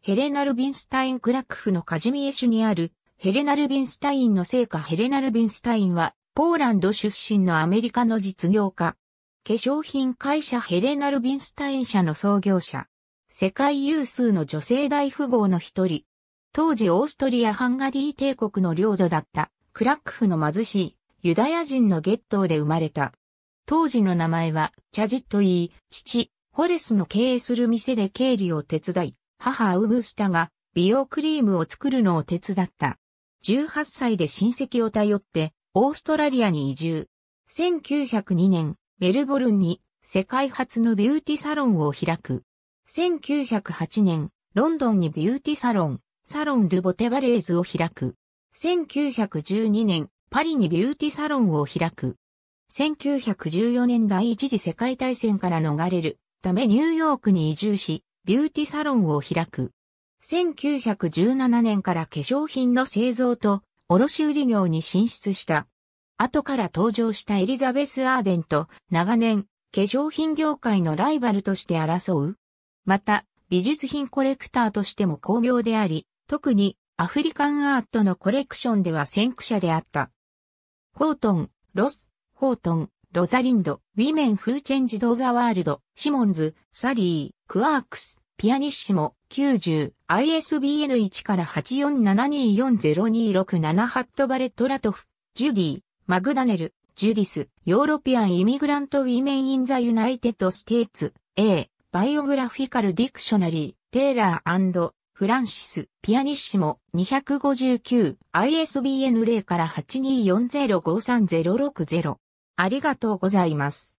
ヘレナ・ルビンスタイン・クラクフのカジミエシュにある、ヘレナ・ルビンスタインの聖火ヘレナ・ルビンスタインは、ポーランド出身のアメリカの実業家。化粧品会社ヘレナ・ルビンスタイン社の創業者。世界有数の女性大富豪の一人。当時オーストリア・ハンガリー帝国の領土だったクラックフの貧しいユダヤ人のゲットーで生まれた。当時の名前はチャジトイー、父、ホレスの経営する店で経理を手伝い、母アウグスタが美容クリームを作るのを手伝った。18歳で親戚を頼ってオーストラリアに移住。1902年、メルボルンに世界初のビューティサロンを開く。1908年、ロンドンにビューティサロン、サロン・ドゥ・ボテバレーズを開く。1912年、パリにビューティサロンを開く。1914年第一次世界大戦から逃れるためニューヨークに移住し、ビューティサロンを開く。1917年から化粧品の製造と卸売業に進出した。後から登場したエリザベス・アーデンと長年化粧品業界のライバルとして争う。また、美術品コレクターとしても巧妙であり、特にアフリカンアートのコレクションでは先駆者であった。ホートン、ロス、ホートン、ロザリンド、ウィメン・フーチェンジド・ザ・ワールド、シモンズ、サリー、クアークス、ピアニッシモ、90、ISBN1 から84724026ハットバレット・ラトフ、ジュディ、マグダネル、ジュディス、ヨーロピアン・イミグラント・ウィメン・イン・ザ・ユナイテッド・ステーツ、A、バイオグラフィカル・ディクショナリー、テイラーフランシス、ピアニッシモ、259、ISBN0 から8 2 4 0 5 3 0 6 0ありがとうございます。